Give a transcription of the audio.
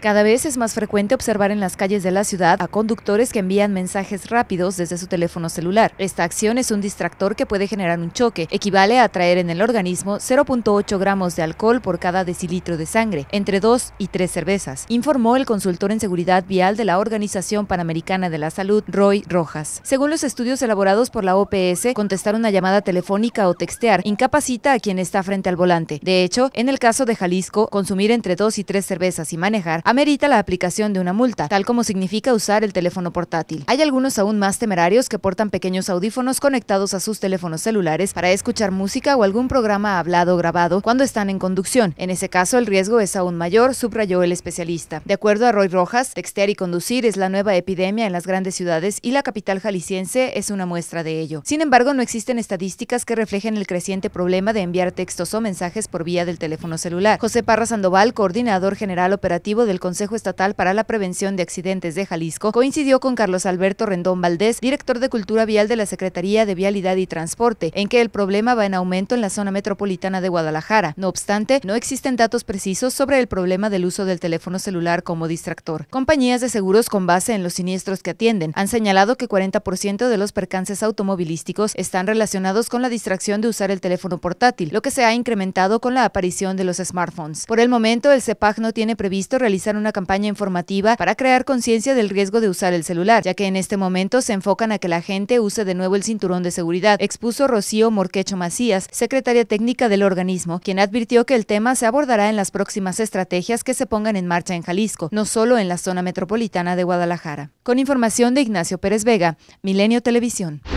Cada vez es más frecuente observar en las calles de la ciudad a conductores que envían mensajes rápidos desde su teléfono celular. Esta acción es un distractor que puede generar un choque, equivale a traer en el organismo 0.8 gramos de alcohol por cada decilitro de sangre, entre dos y tres cervezas, informó el consultor en seguridad vial de la Organización Panamericana de la Salud, Roy Rojas. Según los estudios elaborados por la OPS, contestar una llamada telefónica o textear incapacita a quien está frente al volante. De hecho, en el caso de Jalisco, consumir entre dos y tres cervezas y manejar amerita la aplicación de una multa, tal como significa usar el teléfono portátil. Hay algunos aún más temerarios que portan pequeños audífonos conectados a sus teléfonos celulares para escuchar música o algún programa hablado o grabado cuando están en conducción. En ese caso, el riesgo es aún mayor, subrayó el especialista. De acuerdo a Roy Rojas, textear y conducir es la nueva epidemia en las grandes ciudades y la capital jalisciense es una muestra de ello. Sin embargo, no existen estadísticas que reflejen el creciente problema de enviar textos o mensajes por vía del teléfono celular. José Parra Sandoval, coordinador general operativo del Consejo Estatal para la Prevención de Accidentes de Jalisco coincidió con Carlos Alberto Rendón Valdés, director de Cultura Vial de la Secretaría de Vialidad y Transporte, en que el problema va en aumento en la zona metropolitana de Guadalajara. No obstante, no existen datos precisos sobre el problema del uso del teléfono celular como distractor. Compañías de seguros con base en los siniestros que atienden han señalado que 40% de los percances automovilísticos están relacionados con la distracción de usar el teléfono portátil, lo que se ha incrementado con la aparición de los smartphones. Por el momento, el CEPAG no tiene previsto realizar una campaña informativa para crear conciencia del riesgo de usar el celular, ya que en este momento se enfocan a que la gente use de nuevo el cinturón de seguridad, expuso Rocío Morquecho Macías, secretaria técnica del organismo, quien advirtió que el tema se abordará en las próximas estrategias que se pongan en marcha en Jalisco, no solo en la zona metropolitana de Guadalajara. Con información de Ignacio Pérez Vega, Milenio Televisión.